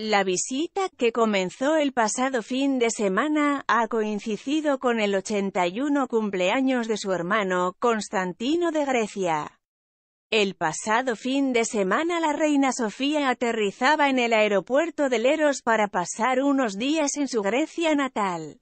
La visita, que comenzó el pasado fin de semana, ha coincidido con el 81 cumpleaños de su hermano, Constantino de Grecia. El pasado fin de semana la reina Sofía aterrizaba en el aeropuerto de Leros para pasar unos días en su Grecia natal.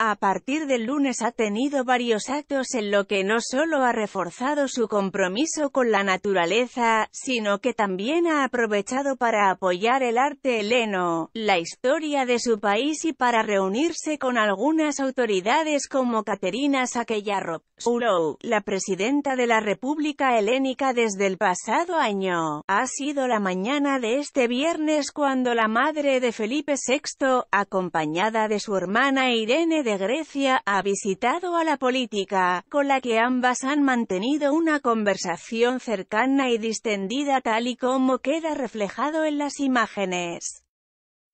A partir del lunes ha tenido varios actos en lo que no solo ha reforzado su compromiso con la naturaleza, sino que también ha aprovechado para apoyar el arte heleno, la historia de su país y para reunirse con algunas autoridades como Caterina Sakellaropoulou, la presidenta de la República Helénica desde el pasado año. Ha sido la mañana de este viernes cuando la madre de Felipe VI, acompañada de su hermana Irene de Grecia, ha visitado a la política, con la que ambas han mantenido una conversación cercana y distendida tal y como queda reflejado en las imágenes.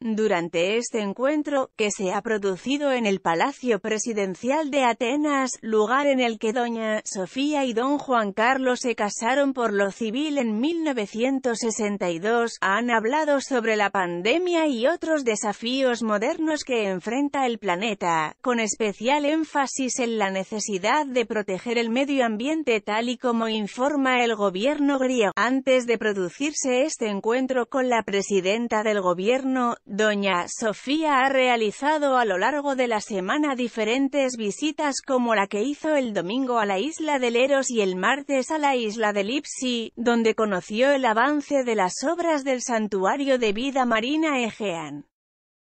Durante este encuentro, que se ha producido en el Palacio Presidencial de Atenas, lugar en el que doña Sofía y don Juan Carlos se casaron por lo civil en 1962, han hablado sobre la pandemia y otros desafíos modernos que enfrenta el planeta, con especial énfasis en la necesidad de proteger el medio ambiente tal y como informa el gobierno griego. Antes de producirse este encuentro con la presidenta del gobierno, Doña Sofía ha realizado a lo largo de la semana diferentes visitas como la que hizo el domingo a la isla de Leros y el martes a la isla de Lipsi, donde conoció el avance de las obras del Santuario de Vida Marina Egean.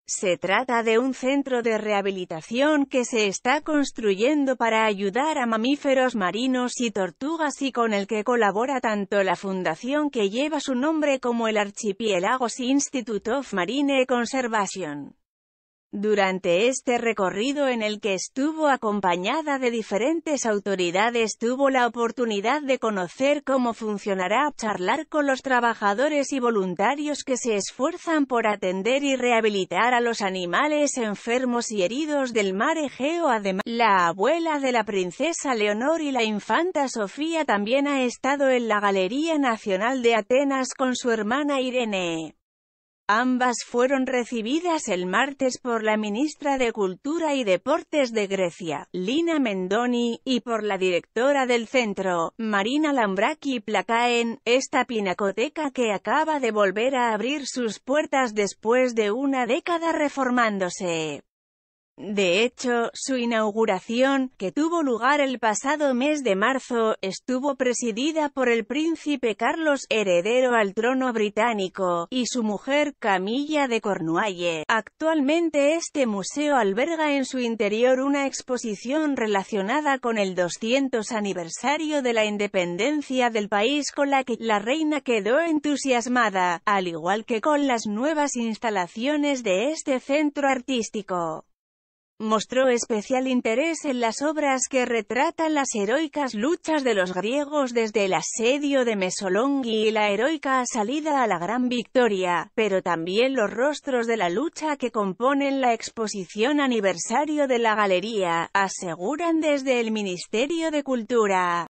Se trata de un centro de rehabilitación que se está construyendo para ayudar a mamíferos marinos y tortugas y con el que colabora tanto la fundación que lleva su nombre como el Archipiélagos Institute of Marine Conservation. Durante este recorrido en el que estuvo acompañada de diferentes autoridades tuvo la oportunidad de conocer cómo funcionará, charlar con los trabajadores y voluntarios que se esfuerzan por atender y rehabilitar a los animales enfermos y heridos del mar Egeo. Además, la abuela de la princesa Leonor y la infanta Sofía también ha estado en la Galería Nacional de Atenas con su hermana Irene. Ambas fueron recibidas el martes por la ministra de Cultura y Deportes de Grecia, Lina Mendoni, y por la directora del centro, Marina Lambraki Placaen, esta pinacoteca que acaba de volver a abrir sus puertas después de una década reformándose. De hecho, su inauguración, que tuvo lugar el pasado mes de marzo, estuvo presidida por el príncipe Carlos, heredero al trono británico, y su mujer Camilla de Cornualle. Actualmente este museo alberga en su interior una exposición relacionada con el 200 aniversario de la independencia del país con la que la reina quedó entusiasmada, al igual que con las nuevas instalaciones de este centro artístico. Mostró especial interés en las obras que retratan las heroicas luchas de los griegos desde el asedio de Mesolonghi y la heroica salida a la gran victoria, pero también los rostros de la lucha que componen la exposición aniversario de la galería, aseguran desde el Ministerio de Cultura.